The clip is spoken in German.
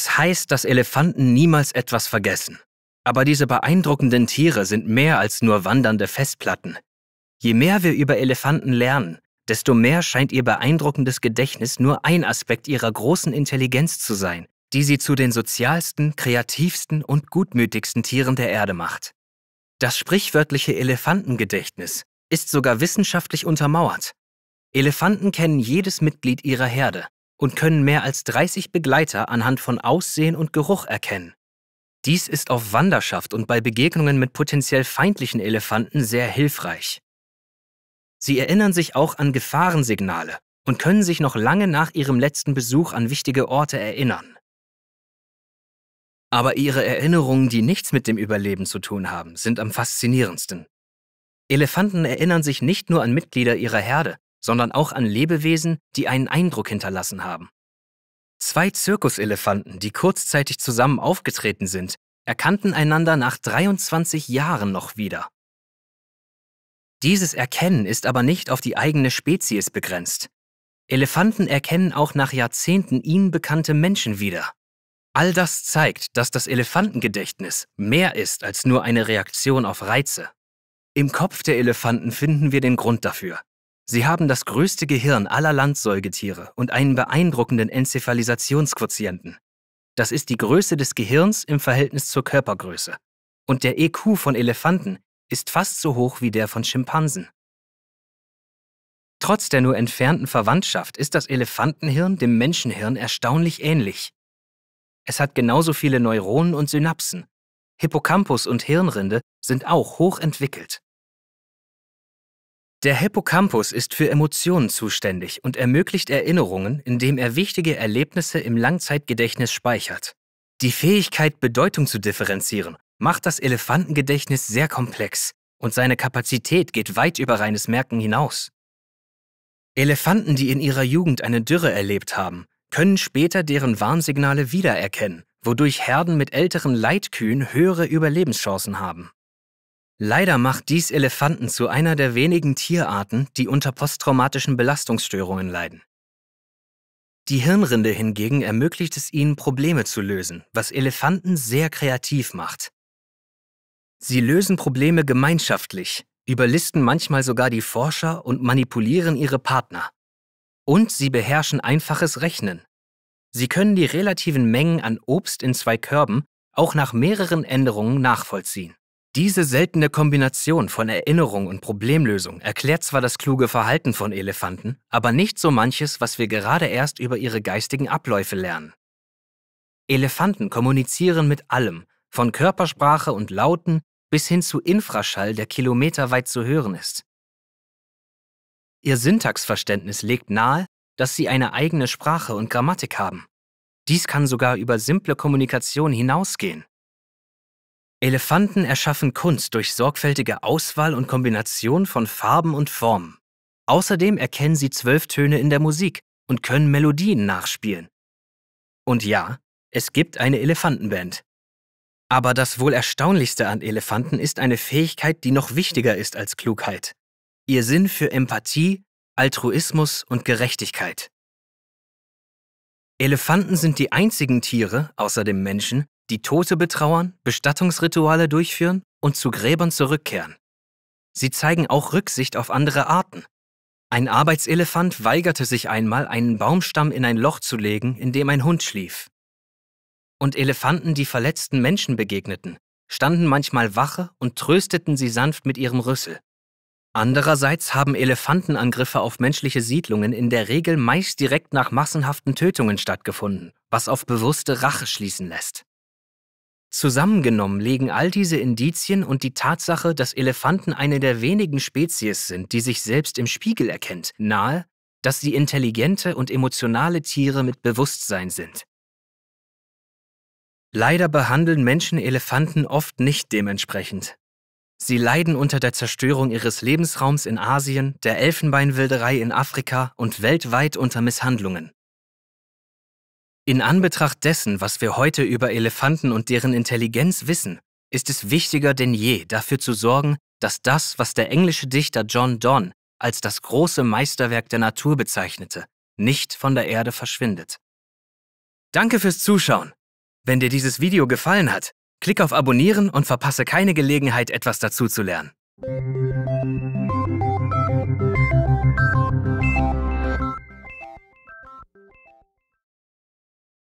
Es heißt, dass Elefanten niemals etwas vergessen. Aber diese beeindruckenden Tiere sind mehr als nur wandernde Festplatten. Je mehr wir über Elefanten lernen, desto mehr scheint ihr beeindruckendes Gedächtnis nur ein Aspekt ihrer großen Intelligenz zu sein, die sie zu den sozialsten, kreativsten und gutmütigsten Tieren der Erde macht. Das sprichwörtliche Elefantengedächtnis ist sogar wissenschaftlich untermauert. Elefanten kennen jedes Mitglied ihrer Herde, und können mehr als 30 Begleiter anhand von Aussehen und Geruch erkennen. Dies ist auf Wanderschaft und bei Begegnungen mit potenziell feindlichen Elefanten sehr hilfreich. Sie erinnern sich auch an Gefahrensignale und können sich noch lange nach ihrem letzten Besuch an wichtige Orte erinnern. Aber ihre Erinnerungen, die nichts mit dem Überleben zu tun haben, sind am faszinierendsten. Elefanten erinnern sich nicht nur an Mitglieder ihrer Herde, sondern auch an Lebewesen, die einen Eindruck hinterlassen haben. Zwei Zirkuselefanten, die kurzzeitig zusammen aufgetreten sind, erkannten einander nach 23 Jahren noch wieder. Dieses Erkennen ist aber nicht auf die eigene Spezies begrenzt. Elefanten erkennen auch nach Jahrzehnten ihnen bekannte Menschen wieder. All das zeigt, dass das Elefantengedächtnis mehr ist als nur eine Reaktion auf Reize. Im Kopf der Elefanten finden wir den Grund dafür. Sie haben das größte Gehirn aller Landsäugetiere und einen beeindruckenden Enzephalisationsquotienten. Das ist die Größe des Gehirns im Verhältnis zur Körpergröße. Und der EQ von Elefanten ist fast so hoch wie der von Schimpansen. Trotz der nur entfernten Verwandtschaft ist das Elefantenhirn dem Menschenhirn erstaunlich ähnlich. Es hat genauso viele Neuronen und Synapsen. Hippocampus und Hirnrinde sind auch hoch entwickelt. Der Hippocampus ist für Emotionen zuständig und ermöglicht Erinnerungen, indem er wichtige Erlebnisse im Langzeitgedächtnis speichert. Die Fähigkeit, Bedeutung zu differenzieren, macht das Elefantengedächtnis sehr komplex und seine Kapazität geht weit über reines Merken hinaus. Elefanten, die in ihrer Jugend eine Dürre erlebt haben, können später deren Warnsignale wiedererkennen, wodurch Herden mit älteren Leitkühen höhere Überlebenschancen haben. Leider macht dies Elefanten zu einer der wenigen Tierarten, die unter posttraumatischen Belastungsstörungen leiden. Die Hirnrinde hingegen ermöglicht es ihnen, Probleme zu lösen, was Elefanten sehr kreativ macht. Sie lösen Probleme gemeinschaftlich, überlisten manchmal sogar die Forscher und manipulieren ihre Partner. Und sie beherrschen einfaches Rechnen. Sie können die relativen Mengen an Obst in zwei Körben auch nach mehreren Änderungen nachvollziehen. Diese seltene Kombination von Erinnerung und Problemlösung erklärt zwar das kluge Verhalten von Elefanten, aber nicht so manches, was wir gerade erst über ihre geistigen Abläufe lernen. Elefanten kommunizieren mit allem, von Körpersprache und Lauten bis hin zu Infraschall, der kilometerweit zu hören ist. Ihr Syntaxverständnis legt nahe, dass sie eine eigene Sprache und Grammatik haben. Dies kann sogar über simple Kommunikation hinausgehen. Elefanten erschaffen Kunst durch sorgfältige Auswahl und Kombination von Farben und Formen. Außerdem erkennen sie zwölf Töne in der Musik und können Melodien nachspielen. Und ja, es gibt eine Elefantenband. Aber das wohl erstaunlichste an Elefanten ist eine Fähigkeit, die noch wichtiger ist als Klugheit. Ihr Sinn für Empathie, Altruismus und Gerechtigkeit. Elefanten sind die einzigen Tiere, außer dem Menschen, die Tote betrauern, Bestattungsrituale durchführen und zu Gräbern zurückkehren. Sie zeigen auch Rücksicht auf andere Arten. Ein Arbeitselefant weigerte sich einmal, einen Baumstamm in ein Loch zu legen, in dem ein Hund schlief. Und Elefanten, die verletzten Menschen begegneten, standen manchmal Wache und trösteten sie sanft mit ihrem Rüssel. Andererseits haben Elefantenangriffe auf menschliche Siedlungen in der Regel meist direkt nach massenhaften Tötungen stattgefunden, was auf bewusste Rache schließen lässt. Zusammengenommen legen all diese Indizien und die Tatsache, dass Elefanten eine der wenigen Spezies sind, die sich selbst im Spiegel erkennt, nahe, dass sie intelligente und emotionale Tiere mit Bewusstsein sind. Leider behandeln Menschen Elefanten oft nicht dementsprechend. Sie leiden unter der Zerstörung ihres Lebensraums in Asien, der Elfenbeinwilderei in Afrika und weltweit unter Misshandlungen. In Anbetracht dessen, was wir heute über Elefanten und deren Intelligenz wissen, ist es wichtiger denn je, dafür zu sorgen, dass das, was der englische Dichter John Donne als das große Meisterwerk der Natur bezeichnete, nicht von der Erde verschwindet. Danke fürs Zuschauen! Wenn dir dieses Video gefallen hat, klick auf Abonnieren und verpasse keine Gelegenheit, etwas dazu zu lernen.